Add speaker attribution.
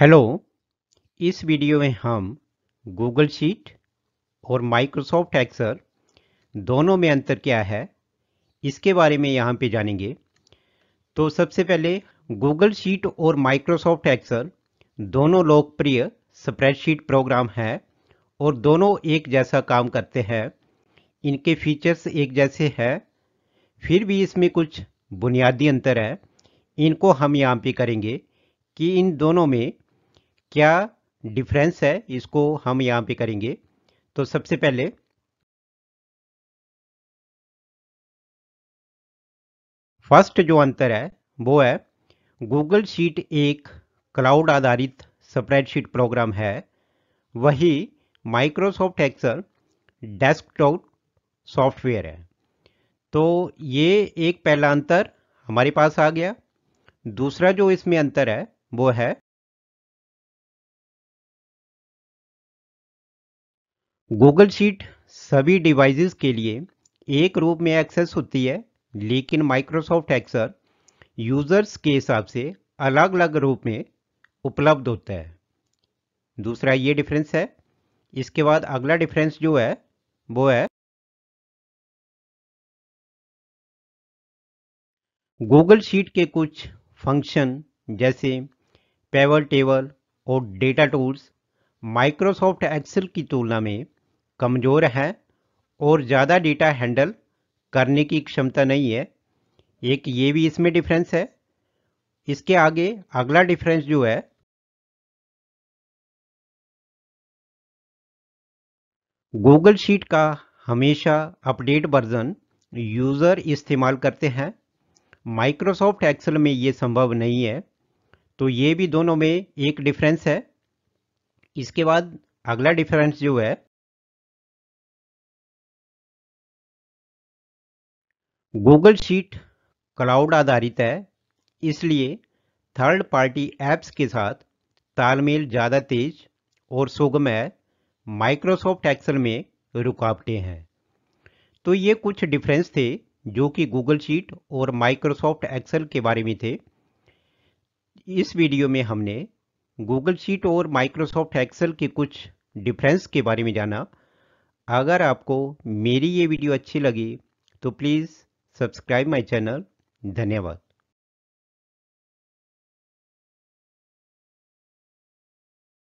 Speaker 1: hello इस video में हम गूगल शीट और माइक्रोसॉफ्ट एक्सर दोनों में अंतर क्या है इसके बारे में यहाँ पे जानेंगे तो सबसे पहले गूगल शीट और माइक्रोसॉफ्ट एक्सर दोनों लोकप्रिय स्प्रेडशीट प्रोग्राम है और दोनों एक जैसा काम करते हैं इनके फीचर्स एक जैसे हैं फिर भी इसमें कुछ बुनियादी अंतर है इनको हम यहाँ पे करेंगे कि इन दोनों में क्या
Speaker 2: डिफरेंस है इसको हम यहाँ पे करेंगे तो सबसे पहले फर्स्ट जो अंतर है
Speaker 1: वो है गूगल शीट एक क्लाउड आधारित स्प्रेडशीट प्रोग्राम है वही माइक्रोसॉफ्ट एक्सेल डेस्कटॉप सॉफ्टवेयर है तो ये एक पहला अंतर हमारे पास आ गया
Speaker 2: दूसरा जो इसमें अंतर है वो है गूगल शीट सभी डिवाइसेस के
Speaker 1: लिए एक रूप में एक्सेस होती है लेकिन माइक्रोसॉफ्ट एक्सर यूज़र्स के हिसाब से अलग अलग रूप में उपलब्ध होता है
Speaker 2: दूसरा ये डिफरेंस है इसके बाद अगला डिफरेंस जो है वो है गूगल शीट के
Speaker 1: कुछ फंक्शन जैसे पेवल टेबल और डेटा टूल्स माइक्रोसॉफ्ट एक्सेल की तुलना में कमज़ोर हैं और ज़्यादा डेटा हैंडल करने की क्षमता नहीं है एक ये भी इसमें डिफरेंस है
Speaker 2: इसके आगे अगला डिफरेंस जो है गूगल शीट का हमेशा
Speaker 1: अपडेट वर्जन यूज़र इस्तेमाल करते हैं माइक्रोसॉफ्ट एक्सेल में ये संभव नहीं है तो ये भी दोनों में एक डिफरेंस है
Speaker 2: इसके बाद अगला डिफरेंस जो है गूगल शीट क्लाउड आधारित है
Speaker 1: इसलिए थर्ड पार्टी ऐप्स के साथ तालमेल ज़्यादा तेज और सुगम है माइक्रोसॉफ्ट एक्सेल में रुकावटें हैं तो ये कुछ डिफरेंस थे जो कि गूगल शीट और माइक्रोसॉफ्ट एक्सेल के बारे में थे इस वीडियो में हमने गूगल शीट और माइक्रोसॉफ्ट एक्सेल के कुछ डिफरेंस के बारे में जाना अगर आपको मेरी ये
Speaker 2: वीडियो अच्छी लगी तो प्लीज़ सब्सक्राइब माय चैनल धन्यवाद